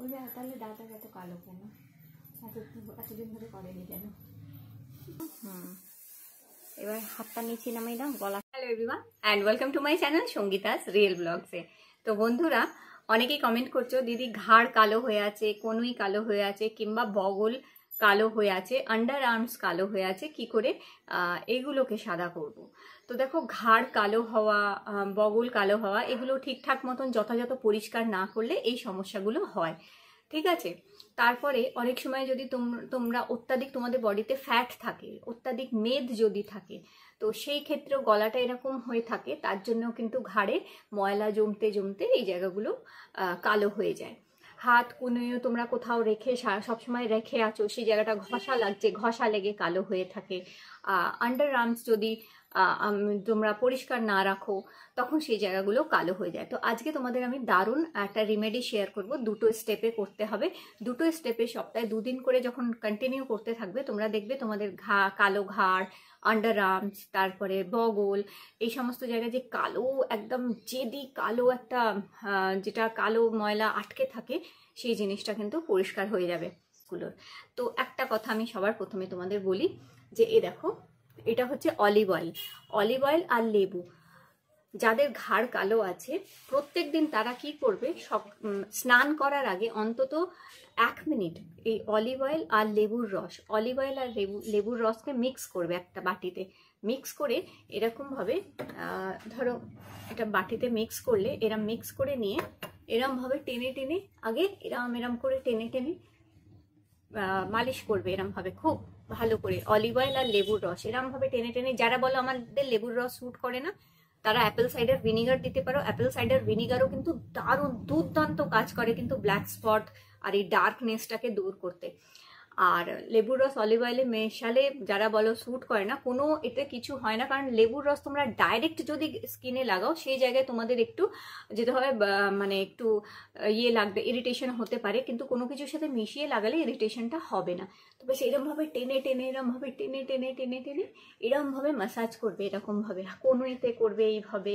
ওই দেখো হ্যাঁ, তাহলে ডালটা এত কালো কেন এতদিন ধরে করেনি কেন এবার হাতটা নিচে নামাই দাও গলা hello everyone and welcome to my channel Sangeeta's real ব্লগসে তো বন্ধুরা অনেকেই কমেন্ট করছো দিদি ঘাড় কালো হয়ে আছে কোনোই কালো হয়ে আছে কিংবা বগল কালো হয়ে আছে আন্ডার আর্মস কালো হয়ে আছে কি করে এগুলোকে সাদা করব। তো দেখো ঘাড় কালো হওয়া বগল কালো হওয়া এগুলো ঠিকঠাক মতন যথাযথ পরিষ্কার না করলে এই সমস্যাগুলো হয় ঠিক আছে তারপরে অনেক সময় যদি তোমরা অত্যাধিক তোমাদের বডিতে ফ্যাট থাকে অত্যাধিক মেদ যদি থাকে তো সেই ক্ষেত্রে গলাটা এরকম হয়ে থাকে তার জন্য কিন্তু ঘাড়ে ময়লা জমতে জমতে এই জায়গাগুলো কালো হয়ে যায় হাত কুনুইও তোমরা কোথাও রেখে সবসময় রেখে আছো সেই জায়গাটা ঘষা লাগছে ঘষা লেগে কালো হয়ে থাকে আন্ডার আর্মস যদি তোমরা পরিষ্কার না রাখো তখন সেই জায়গাগুলো কালো হয়ে যায় তো আজকে তোমাদের আমি দারুণ একটা রেমেডি শেয়ার করব দুটো স্টেপে করতে হবে দুটো স্টেপে সপ্তাহে দুদিন করে যখন কন্টিনিউ করতে থাকবে তোমরা দেখবে তোমাদের ঘা কালো ঘাড় আন্ডার আর্মস তারপরে বগল এই সমস্ত জায়গায় যে কালো একদম জেদি কালো একটা যেটা কালো ময়লা আটকে থাকে সেই জিনিসটা কিন্তু পরিষ্কার হয়ে যাবে গুলোর তো একটা কথা আমি সবার প্রথমে তোমাদের বলি যে এ দেখো এটা হচ্ছে অলিভ অয়েল অলিভ অয়েল আর লেবু যাদের ঘাড় কালো আছে প্রত্যেক দিন তারা কি করবে সব স্নান করার আগে অন্তত এক মিনিট এই অলিভ অয়েল আর লেবুর রস অলিভ অয়েল আর লেবু লেবুর রসকে মিক্স করবে একটা বাটিতে মিক্স করে এরকমভাবে ধরো এটা বাটিতে মিক্স করলে এরা মিক্স করে নিয়ে এরমভাবে টেনে টেনে আগে এরম এরম করে টেনে টেনে মালিশ করবে এরমভাবে খুব ভালো করে অলিভ অয়েল আর লেবুর রস এরকম ভাবে টেনে টেনে যারা বলো আমাদের লেবুর রস স্যুট করে না তারা অ্যাপেল সাইডার ভিনিগার দিতে পারো অ্যাপেল সাইডার ভিনিগারও কিন্তু দারুণ দুর্দান্ত কাজ করে কিন্তু ব্ল্যাক স্পট আর এই ডার্কনেসটাকে দূর করতে আর লেবুর রস অলিভ অয়েলে মেশালে যারা বলো স্যুট করে না কোনো এতে কিছু হয় না কারণ লেবুর রস তোমরা ডাইরেক্ট যদি স্কিনে লাগাও সেই জায়গায় তোমাদের একটু যেতে হবে মানে একটু ইয়ে লাগবে ইরিটেশন হতে পারে কিন্তু কোনো কিছুর সাথে মিশিয়ে লাগালে ইরিটেশনটা হবে না এবার এরমভাবে টেনে টেনে এরমভাবে টেনে টেনে টেনে টেনে এরমভাবে মাসাজ করবে এরকমভাবে কনুইতে করবে এইভাবে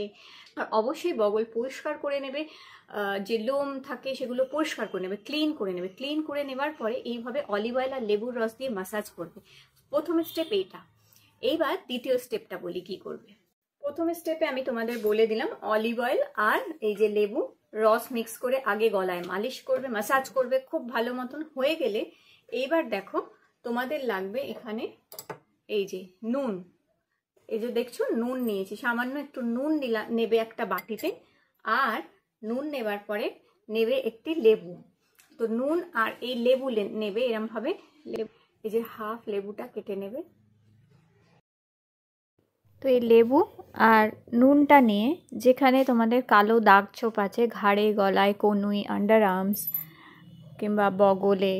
আর অবশ্যই বগল পরিষ্কার করে নেবে যে লোম থাকে সেগুলো পরিষ্কার করে নেবে ক্লিন করে নেবে ক্লিন করে নেবার পরে এইভাবে অলিভ অয়েল আর লেবুর রস দিয়ে মাসাজ করবে প্রথম স্টেপ এইটা এইবার দ্বিতীয় স্টেপটা বলি কি করবে প্রথম স্টেপে আমি তোমাদের বলে দিলাম অলিভ অয়েল আর এই যে লেবু রস মিক্স করে আগে গলায় মালিশ করবে মাসাজ করবে খুব ভালো মতন হয়ে গেলে এইবার দেখো তোমাদের লাগবে এখানে এই যে নুন এই যে দেখছো নুন নিয়েছি সামান্য একটু নুন নিলা নেবে একটা বাটিতে আর নুন নেবার পরে নেবে একটি লেবু তো নুন আর এই লেবু নেবে এরমভাবে লেবু এই যে হাফ লেবুটা কেটে নেবে তো এই লেবু আর নুনটা নিয়ে যেখানে তোমাদের কালো দাগ ছোপ আছে ঘাড়ে গলায় কনুই আন্ডার আর্মস কিংবা বগলে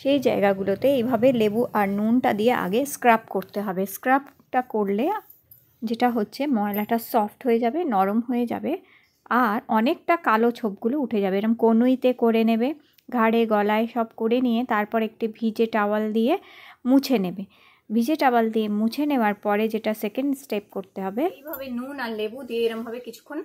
সেই জায়গাগুলোতে এইভাবে লেবু আর নুনটা দিয়ে আগে স্ক্রাব করতে হবে স্ক্রাবটা করলে যেটা হচ্ছে ময়লাটা সফট হয়ে যাবে নরম হয়ে যাবে আর অনেকটা কালো ছোপগুলো উঠে যাবে এরকম কনুইতে করে নেবে ঘাড়ে গলায় সব করে নিয়ে তারপর একটি ভিজে টাওয়াল দিয়ে মুছে নেবে ভিজে টাওয়াল দিয়ে মুছে নেওয়ার পরে যেটা সেকেন্ড স্টেপ করতে হবে এইভাবে নুন আর লেবু দিয়ে এরমভাবে কিছুক্ষণ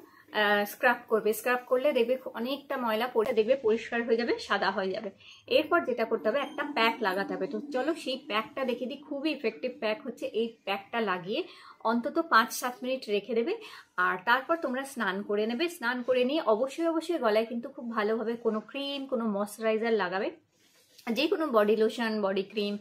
স্ক্রাব করবে স্ক্রাব করলে দেখবে অনেকটা ময়লা পড়ে দেখবে পরিষ্কার হয়ে যাবে সাদা হয়ে যাবে এরপর যেটা করতে হবে একটা প্যাক লাগাতে হবে তো চলো সেই প্যাকটা দেখে দিই খুবই ইফেক্টিভ প্যাক হচ্ছে এই প্যাকটা লাগিয়ে অন্তত পাঁচ সাত মিনিট রেখে দেবে আর তারপর তোমরা স্নান করে নেবে স্নান করে নিয়ে অবশ্যই অবশ্যই গলায় কিন্তু খুব ভালোভাবে কোনো ক্রিম কোনো ময়শ্চারাইজার লাগাবে যে কোনো বডি লোশন বডি ক্রিম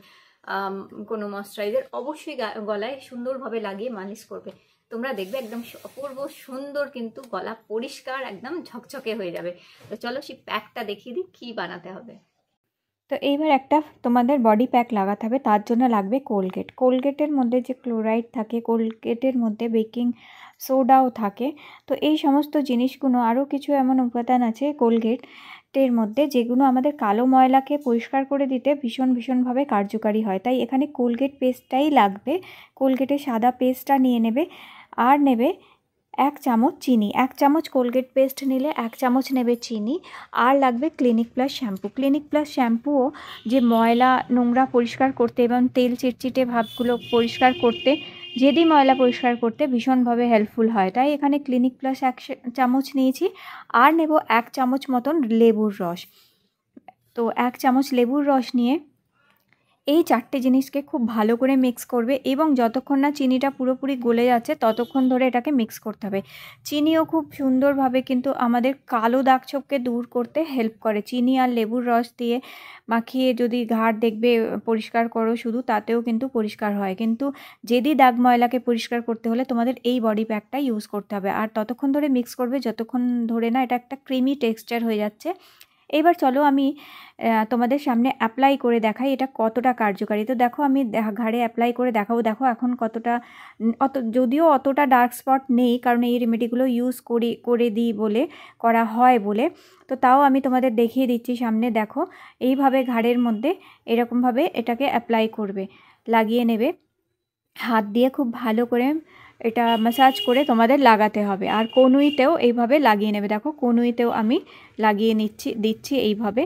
কোনো ময়শ্চারাইজার অবশ্যই গলায় সুন্দরভাবে লাগিয়ে মালিশ করবে তোমরা দেখবে একদম অপূর্ব সুন্দর কিন্তু গলা পরিষ্কার একদম ঝকঝকে হয়ে যাবে তো চলো সেই প্যাকটা দেখিয়ে দিই কী বানাতে হবে তো এইবার একটা তোমাদের বডি প্যাক লাগাতে হবে তার জন্য লাগবে কোলগেট কোলগেটের মধ্যে যে ক্লোরাইড থাকে কোলগেটের মধ্যে বেকিং সোডাও থাকে তো এই সমস্ত জিনিসগুলো আরও কিছু এমন উপাদান আছে কোলগেটের মধ্যে যেগুলো আমাদের কালো ময়লাকে পরিষ্কার করে দিতে ভীষণ ভীষণভাবে কার্যকারী হয় তাই এখানে কোলগেট পেস্টটাই লাগবে কোলগেটের সাদা পেস্টটা নিয়ে নেবে আর নেবে এক চামচ চিনি এক চামচ কোলগেট পেস্ট নিলে এক চামচ নেবে চিনি আর লাগবে Clinic Plus shampoo Clinic Plus শ্যাম্পুও যে ময়লা নোংরা পরিষ্কার করতে এবং তেল চিটচিটে ভাবগুলো পরিষ্কার করতে যেদি ময়লা পরিষ্কার করতে ভীষণভাবে হেল্পফুল হয় তাই এখানে ক্লিনিক প্লাস এক চামচ নিয়েছি আর নেব এক চামচ মতন লেবুর রস তো এক চামচ লেবুর রস নিয়ে এই চারটে জিনিসকে খুব ভালো করে মিক্স করবে এবং যতক্ষণ না চিনিটা পুরোপুরি গলে যাচ্ছে ততক্ষণ ধরে এটাকে মিক্স করতে হবে চিনিও খুব সুন্দরভাবে কিন্তু আমাদের কালো দাগ ছোপকে দূর করতে হেল্প করে চিনি আর লেবুর রস দিয়ে মাখিয়ে যদি ঘাড় দেখবে পরিষ্কার করো শুধু তাতেও কিন্তু পরিষ্কার হয় কিন্তু যেদি দাগ ময়লাকে পরিষ্কার করতে হলে তোমাদের এই বডি প্যাকটা ইউজ করতে হবে আর ততক্ষণ ধরে মিক্স করবে যতক্ষণ ধরে না এটা একটা ক্রিমি টেক্সচার হয়ে যাচ্ছে এবার চলো আমি তোমাদের সামনে অ্যাপ্লাই করে দেখাই এটা কতটা কার্যকারী তো দেখো আমি ঘাড়ে অ্যাপ্লাই করে দেখাবো দেখো এখন কতটা অত যদিও অতটা ডার্ক স্পট নেই কারণ এই রেমেডিগুলো ইউজ করি করে দিই বলে করা হয় বলে তো তাও আমি তোমাদের দেখিয়ে দিচ্ছি সামনে দেখো এইভাবে ঘাড়ের মধ্যে এরকমভাবে এটাকে অ্যাপ্লাই করবে লাগিয়ে নেবে হাত দিয়ে খুব ভালো করে এটা ম্যাসাজ করে তোমাদের লাগাতে হবে আর কনুইতেও এইভাবে লাগিয়ে নেবে দেখো কনুইতেও আমি লাগিয়ে নিচ্ছি দিচ্ছি এইভাবে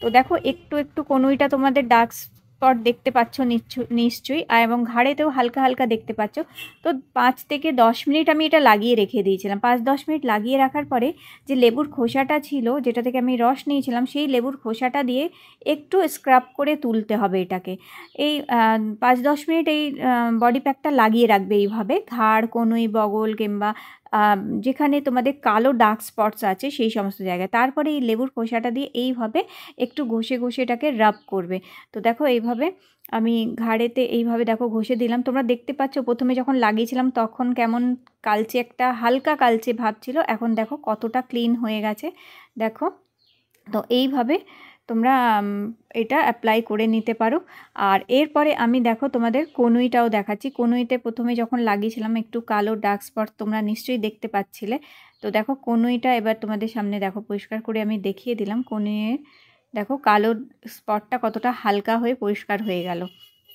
তো দেখো একটু একটু কনুইটা তোমাদের ডার্ক স্পট দেখতে পাচ্ছ নিশ্চয়ই আর এবং ঘাড়েতেও হালকা হালকা দেখতে পাচ্ছ তো পাঁচ থেকে দশ মিনিট আমি এটা লাগিয়ে রেখে দিয়েছিলাম পাঁচ দশ মিনিট লাগিয়ে রাখার পরে যে লেবুর খোসাটা ছিল যেটা থেকে আমি রস নিয়েছিলাম সেই লেবুর খোসাটা দিয়ে একটু স্ক্রাব করে তুলতে হবে এটাকে এই পাঁচ দশ মিনিট এই বডি প্যাকটা লাগিয়ে রাখবে এইভাবে ঘাড় কোনোই বগল কিংবা যেখানে তোমাদের কালো ডার্ক স্পটস আছে সেই সমস্ত জায়গায় তারপরে এই লেবুর খোসাটা দিয়ে এইভাবে একটু ঘষে ঘষে এটাকে রাব করবে তো দেখো এইভাবে আমি ঘাড়েতে এইভাবে দেখো ঘষে দিলাম তোমরা দেখতে পাচ্ছ প্রথমে যখন লাগিয়েছিলাম তখন কেমন কালচে একটা হালকা কালচে ভাব ছিল এখন দেখো কতটা ক্লিন হয়ে গেছে দেখো তো এইভাবে তোমরা এটা অ্যাপ্লাই করে নিতে পারো আর এরপরে আমি দেখো তোমাদের কনুইটাও দেখাচ্ছি কনুইতে প্রথমে যখন লাগিয়েছিলাম একটু কালো ডার্ক স্পট তোমরা নিশ্চয়ই দেখতে পাচ্ছিলে তো দেখো কনুইটা এবার তোমাদের সামনে দেখো পরিষ্কার করে আমি দেখিয়ে দিলাম কনুইয়ের দেখো কালো স্পটটা কতটা হালকা হয়ে পরিষ্কার হয়ে গেল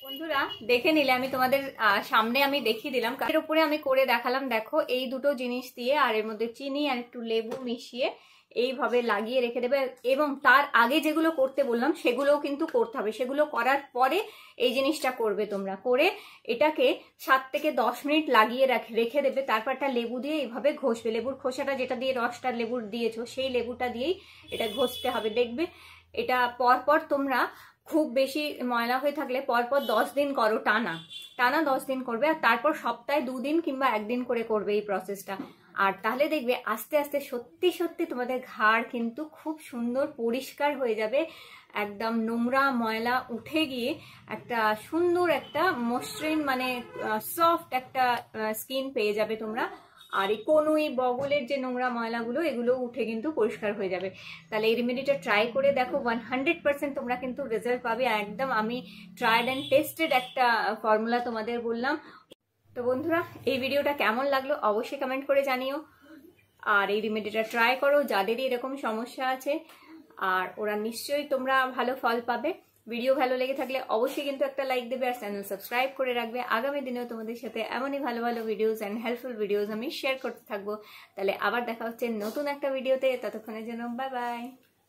বন্ধুরা দেখে নিলে আমি তোমাদের সামনে আমি দেখিয়ে দিলাম কাঠের উপরে আমি করে দেখালাম দেখো এই দুটো জিনিস দিয়ে আর এর মধ্যে চিনি আর একটু লেবু মিশিয়ে এইভাবে লাগিয়ে রেখে দেবে এবং তার আগে যেগুলো করতে বললাম সেগুলোও কিন্তু করতে হবে সেগুলো করার পরে এই জিনিসটা করবে তোমরা করে এটাকে সাত থেকে দশ মিনিট লাগিয়ে রেখে দেবে তারপর একটা লেবু দিয়ে এইভাবে ঘষবে লেবুর খোসাটা যেটা দিয়ে রসটা লেবুর দিয়েছো সেই লেবুটা দিয়েই এটা ঘষতে হবে দেখবে এটা পরপর তোমরা খুব বেশি ময়লা হয়ে থাকলে পরপর দশ দিন করো টানা টানা দশ দিন করবে আর তারপর সপ্তাহে দুদিন কিংবা একদিন করে করবে এই প্রসেসটা আর তাহলে দেখবে আস্তে আস্তে সত্যি সত্যি তোমাদের ঘাড় কিন্তু খুব সুন্দর পরিষ্কার হয়ে যাবে একদম নোংরা ময়লা উঠে গিয়ে একটা সুন্দর একটা মসৃণ মানে সফট একটা স্কিন পেয়ে যাবে তোমরা আর এই কনুই বগলের যে নোংরা ময়লাগুলো এগুলো উঠে কিন্তু পরিষ্কার হয়ে যাবে তাহলে এই রেমেডিটা ট্রাই করে দেখো ওয়ান হান্ড্রেড পার্সেন্ট তোমরা কিন্তু রেজাল্ট পাবে আর একদম আমি ট্রায়াল অ্যান্ড টেস্টেড একটা ফর্মুলা তোমাদের বললাম তো বন্ধুরা এই ভিডিওটা কেমন লাগলো অবশ্যই কমেন্ট করে জানিও আর এই রেমেডিটা ট্রাই করো যাদেরই এরকম সমস্যা আছে আর ওরা নিশ্চয়ই তোমরা ভালো ফল পাবে ভিডিও ভালো লেগে থাকলে অবশ্যই কিন্তু একটা লাইক দেবে আর চ্যানেল সাবস্ক্রাইব করে রাখবে আগামী দিনেও তোমাদের সাথে এমনই ভালো ভালো ভিডিওস অ্যান্ড হেল্পফুল ভিডিওস আমি শেয়ার করতে থাকবো তাহলে আবার দেখা হচ্ছে নতুন একটা ভিডিওতে ততক্ষণের জন্য বাই বাই